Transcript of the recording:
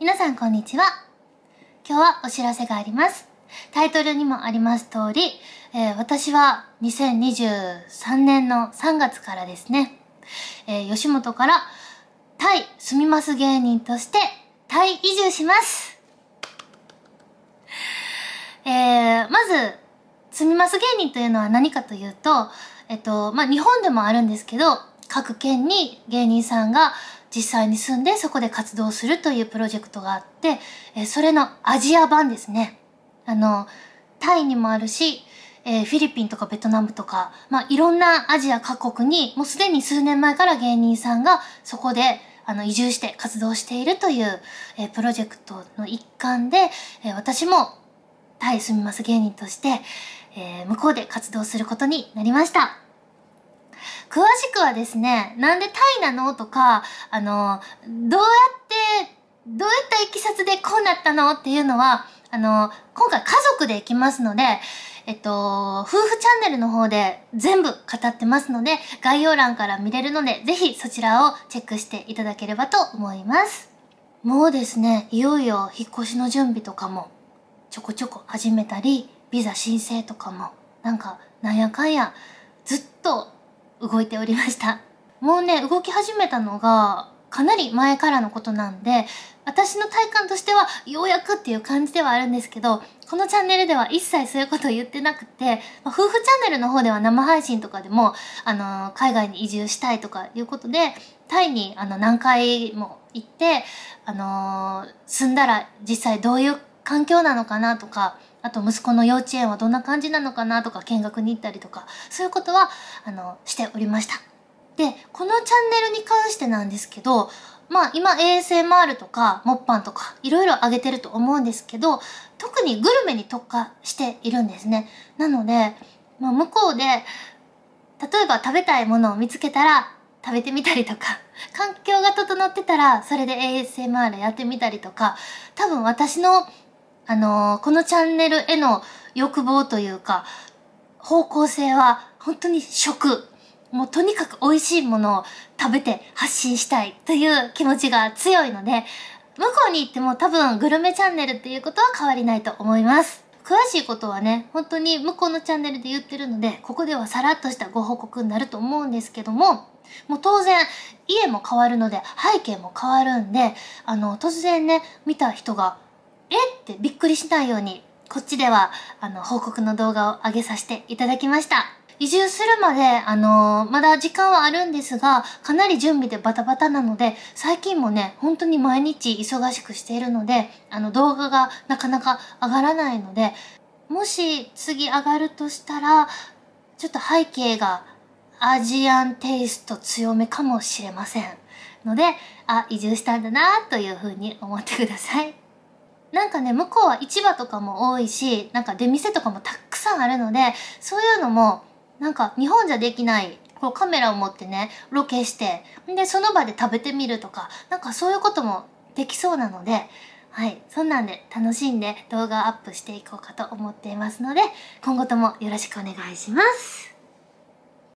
皆さんこんにちは。今日はお知らせがあります。タイトルにもあります通り、えー、私は2023年の3月からですね、えー、吉本からタイ住みます芸人としてタイ移住します。えー、まず、住みます芸人というのは何かというと、えっと、まあ、日本でもあるんですけど、各県に芸人さんが実際に住んでそこで活動するというプロジェクトがあって、えそれのアジア版ですね。あの、タイにもあるし、えー、フィリピンとかベトナムとか、まあ、いろんなアジア各国に、もうすでに数年前から芸人さんがそこで、あの、移住して活動しているという、えー、プロジェクトの一環で、えー、私も、タイ住みます芸人として、え向こうで活動することになりました。詳しくはですね、なんでタイなのとか、あの、どうやって、どういったいきさつでこうなったのっていうのは、あの、今回家族で行きますので、えっと、夫婦チャンネルの方で全部語ってますので、概要欄から見れるので、ぜひそちらをチェックしていただければと思います。もうですね、いよいよ引っ越しの準備とかもちょこちょこ始めたり、ビザ申請とかも、なんか、なんやかんや、ずっと動いておりました。もうね、動き始めたのが、かなり前からのことなんで、私の体感としては、ようやくっていう感じではあるんですけど、このチャンネルでは一切そういうことを言ってなくて、まあ、夫婦チャンネルの方では生配信とかでも、あのー、海外に移住したいとかいうことで、タイにあの何回も行って、あのー、住んだら実際どういう環境なのかなとか、あと息子の幼稚園はどんな感じなのかなとか見学に行ったりとかそういうことはあのしておりましたでこのチャンネルに関してなんですけどまあ今 ASMR とかモッパンとかいろいろあげてると思うんですけど特にグルメに特化しているんですねなので、まあ、向こうで例えば食べたいものを見つけたら食べてみたりとか 環境が整ってたらそれで ASMR やってみたりとか多分私のあのー、このチャンネルへの欲望というか、方向性は本当に食。もうとにかく美味しいものを食べて発信したいという気持ちが強いので、向こうに行っても多分グルメチャンネルっていうことは変わりないと思います。詳しいことはね、本当に向こうのチャンネルで言ってるので、ここではさらっとしたご報告になると思うんですけども、もう当然、家も変わるので、背景も変わるんで、あの、突然ね、見た人が、えってびっくりしないように、こっちでは、あの、報告の動画を上げさせていただきました。移住するまで、あのー、まだ時間はあるんですが、かなり準備でバタバタなので、最近もね、本当に毎日忙しくしているので、あの、動画がなかなか上がらないので、もし次上がるとしたら、ちょっと背景がアジアンテイスト強めかもしれません。ので、あ、移住したんだなというふうに思ってください。なんかね向こうは市場とかも多いしなんか出店とかもたくさんあるのでそういうのもなんか日本じゃできないこうカメラを持ってねロケしてでその場で食べてみるとかなんかそういうこともできそうなのではい。そんなんで楽しんで動画アップしていこうかと思っていますので、今後ともよろしくお願いします。